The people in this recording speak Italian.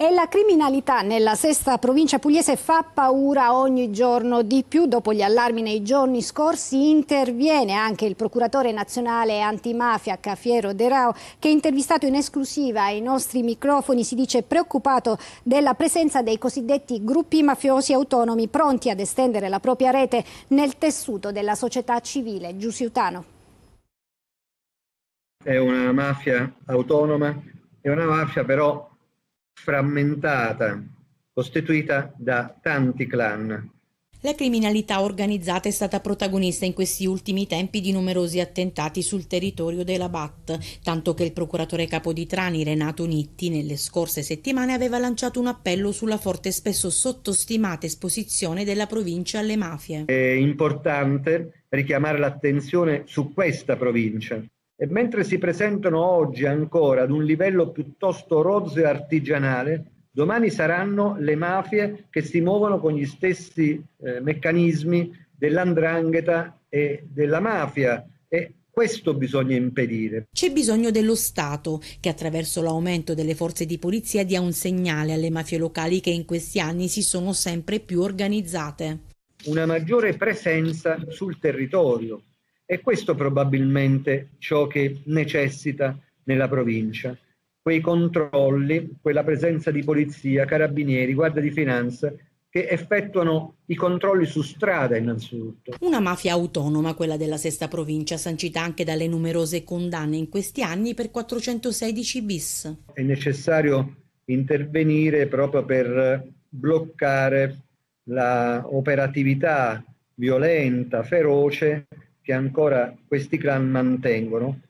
E la criminalità nella sesta provincia pugliese fa paura ogni giorno di più. Dopo gli allarmi nei giorni scorsi interviene anche il procuratore nazionale antimafia Cafiero De Rao che intervistato in esclusiva ai nostri microfoni si dice preoccupato della presenza dei cosiddetti gruppi mafiosi autonomi pronti ad estendere la propria rete nel tessuto della società civile. Giusiutano. È una mafia autonoma, è una mafia però frammentata, costituita da tanti clan. La criminalità organizzata è stata protagonista in questi ultimi tempi di numerosi attentati sul territorio della BAT, tanto che il procuratore capo di Trani Renato Nitti nelle scorse settimane aveva lanciato un appello sulla forte e spesso sottostimata esposizione della provincia alle mafie. È importante richiamare l'attenzione su questa provincia, e mentre si presentano oggi ancora ad un livello piuttosto rozzo e artigianale, domani saranno le mafie che si muovono con gli stessi eh, meccanismi dell'andrangheta e della mafia e questo bisogna impedire. C'è bisogno dello Stato che attraverso l'aumento delle forze di polizia dia un segnale alle mafie locali che in questi anni si sono sempre più organizzate. Una maggiore presenza sul territorio, è questo probabilmente ciò che necessita nella provincia. Quei controlli, quella presenza di polizia, carabinieri, guardia di finanza che effettuano i controlli su strada innanzitutto. Una mafia autonoma, quella della sesta provincia, sancita anche dalle numerose condanne in questi anni per 416 bis. È necessario intervenire proprio per bloccare l'operatività violenta, feroce che ancora questi clan mantengono